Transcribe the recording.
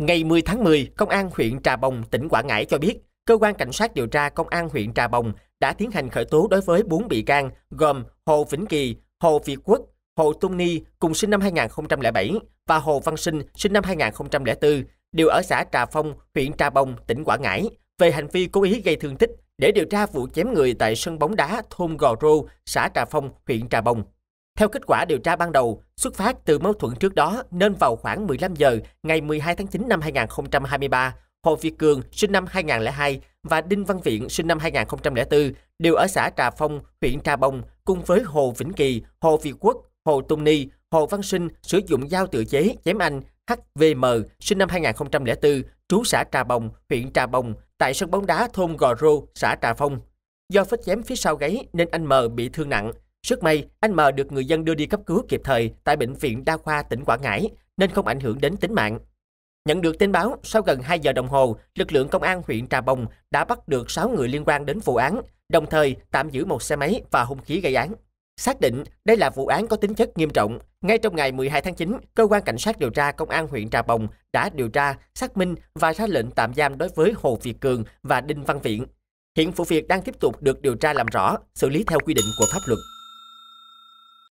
Ngày 10 tháng 10, Công an huyện Trà Bồng, tỉnh Quảng Ngãi cho biết, cơ quan cảnh sát điều tra Công an huyện Trà Bồng đã tiến hành khởi tố đối với 4 bị can gồm Hồ Vĩnh Kỳ, Hồ Việt Quốc, Hồ Tung Ni cùng sinh năm 2007 và Hồ Văn Sinh sinh năm 2004 đều ở xã Trà Phong, huyện Trà Bồng, tỉnh Quảng Ngãi về hành vi cố ý gây thương tích để điều tra vụ chém người tại sân bóng đá thôn Gò Rô, xã Trà Phong, huyện Trà Bồng. Theo kết quả điều tra ban đầu, xuất phát từ mâu thuẫn trước đó nên vào khoảng 15 giờ ngày 12 tháng 9 năm 2023, Hồ Việt Cường sinh năm 2002 và Đinh Văn Viện sinh năm 2004 đều ở xã Trà Phong, huyện Trà Bông cùng với Hồ Vĩnh Kỳ, Hồ Việt Quốc, Hồ Tung Ni, Hồ Văn Sinh sử dụng dao tự chế chém anh HVM sinh năm 2004 trú xã Trà Bồng, huyện Trà Bồng tại sân bóng đá thôn Gò Rô, xã Trà Phong. Do vết chém phía sau gáy nên anh M bị thương nặng, rất may, anh M được người dân đưa đi cấp cứu kịp thời tại Bệnh viện Đa khoa tỉnh Quảng Ngãi, nên không ảnh hưởng đến tính mạng. Nhận được tin báo, sau gần 2 giờ đồng hồ, lực lượng công an huyện Trà Bồng đã bắt được 6 người liên quan đến vụ án, đồng thời tạm giữ một xe máy và hung khí gây án. Xác định đây là vụ án có tính chất nghiêm trọng, ngay trong ngày 12 tháng 9, cơ quan cảnh sát điều tra công an huyện Trà Bồng đã điều tra, xác minh và ra lệnh tạm giam đối với Hồ Việt Cường và Đinh Văn Viện. Hiện vụ việc đang tiếp tục được điều tra làm rõ, xử lý theo quy định của pháp luật.